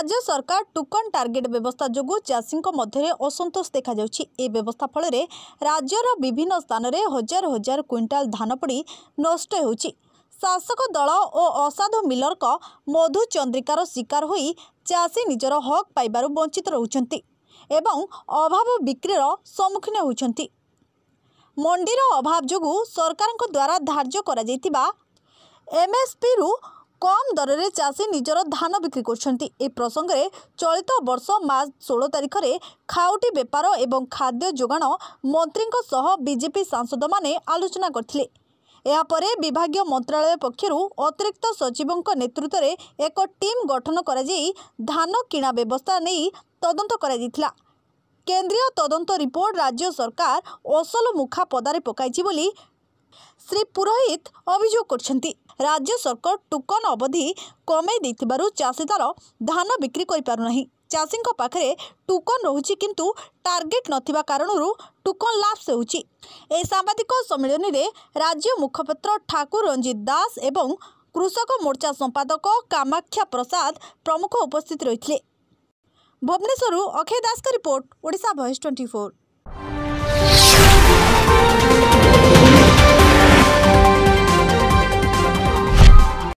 ରାଜ୍ୟ ସରକାର token target ବ୍ୟବସ୍ଥା ଯୋଗୁଁ ଚାଷୀଙ୍କ ମଧ୍ୟରେ ଅସନ୍ତୋଷ ଦେଖାଯାଉଛି ଏ ବ୍ୟବସ୍ଥା ଫଳରେ ରାଜ୍ୟର ବିଭିନ୍ନ ସ୍ଥାନରେ ହଜାର ହଜାର କ୍ୱିଣ୍ଟାଲ ଧାନ ପଡ଼ି ନଷ୍ଟ ହେଉଛି ଶାସକ ଦଳ ଓ ଅସାଧୁ ମିଲରଙ୍କ ମଧୁ ଚନ୍ଦ୍ରିକାର ଶିକାର ହୋଇ ଚାଷୀ ନିଜର ହକ୍ ପାଇବାରୁ ବଞ୍ଚିତ ରହୁଛନ୍ତି ଏବଂ ଅଭାବ ବିକ୍ରିର ସମ୍ମୁଖୀନ ହେଉଛନ୍ତି ମଣ୍ଡିର ଅଭାବ ଯୋଗୁଁ ସରକାରଙ୍କ ଦ୍ୱାରା ଧାର୍ଯ୍ୟ କରାଯାଇଥିବା ଏମ୍ଏସ୍ପିରୁ କମ୍ ଦରରେ ଚାଷୀ ନିଜର ଧାନ ବିକ୍ରି କରୁଛନ୍ତି ଏ ପ୍ରସଙ୍ଗରେ ଚଳିତ ବର୍ଷ ମାର୍ଚ୍ଚ ଷୋହଳ ତାରିଖରେ ଖାଉଟି ବେପାର ଏବଂ ଖାଦ୍ୟ ଯୋଗାଣ ମନ୍ତ୍ରୀଙ୍କ ସହ ବିଜେପି ସାଂସଦମାନେ ଆଲୋଚନା କରିଥିଲେ ଏହାପରେ ବିଭାଗୀୟ ମନ୍ତ୍ରାଳୟ ପକ୍ଷରୁ ଅତିରିକ୍ତ ସଚିବଙ୍କ ନେତୃତ୍ୱରେ ଏକ ଟିମ୍ ଗଠନ କରାଯାଇ ଧାନ କିଣା ବ୍ୟବସ୍ଥା ନେଇ ତଦନ୍ତ କରାଯାଇଥିଲା କେନ୍ଦ୍ରୀୟ ତଦନ୍ତ ରିପୋର୍ଟ ରାଜ୍ୟ ସରକାର ଅସଲ ମୁଖା ପଦାରେ ପକାଇଛି ବୋଲି ଶ୍ରୀ ପୁରୋହିତ ଅଭିଯୋଗ କରିଛନ୍ତି ରାଜ୍ୟ ସରକାର ଟୋକନ ଅବଧି କମେଇ ଦେଇଥିବାରୁ ଚାଷୀ ତାର ଧାନ ବିକ୍ରି କରିପାରୁନାହିଁ ଚାଷୀଙ୍କ ପାଖରେ ଟୋକନ ରହୁଛି କିନ୍ତୁ ଟାର୍ଗେଟ୍ ନଥିବା କାରଣରୁ ଟୋକନ ଲାପ୍ସ ହେଉଛି ଏହି ସାମ୍ବାଦିକ ସମ୍ମିଳନୀରେ ରାଜ୍ୟ ମୁଖପାତ୍ର ଠାକୁର ରଞ୍ଜିତ ଦାସ ଏବଂ କୃଷକ ମୋର୍ଚ୍ଚା ସମ୍ପାଦକ କାମାକ୍ଷା ପ୍ରସାଦ ପ୍ରମୁଖ ଉପସ୍ଥିତ ରହିଥିଲେ ଭୁବନେଶ୍ୱରରୁ ଅକ୍ଷୟ ଦାସଙ୍କ report Odisha voice twenty four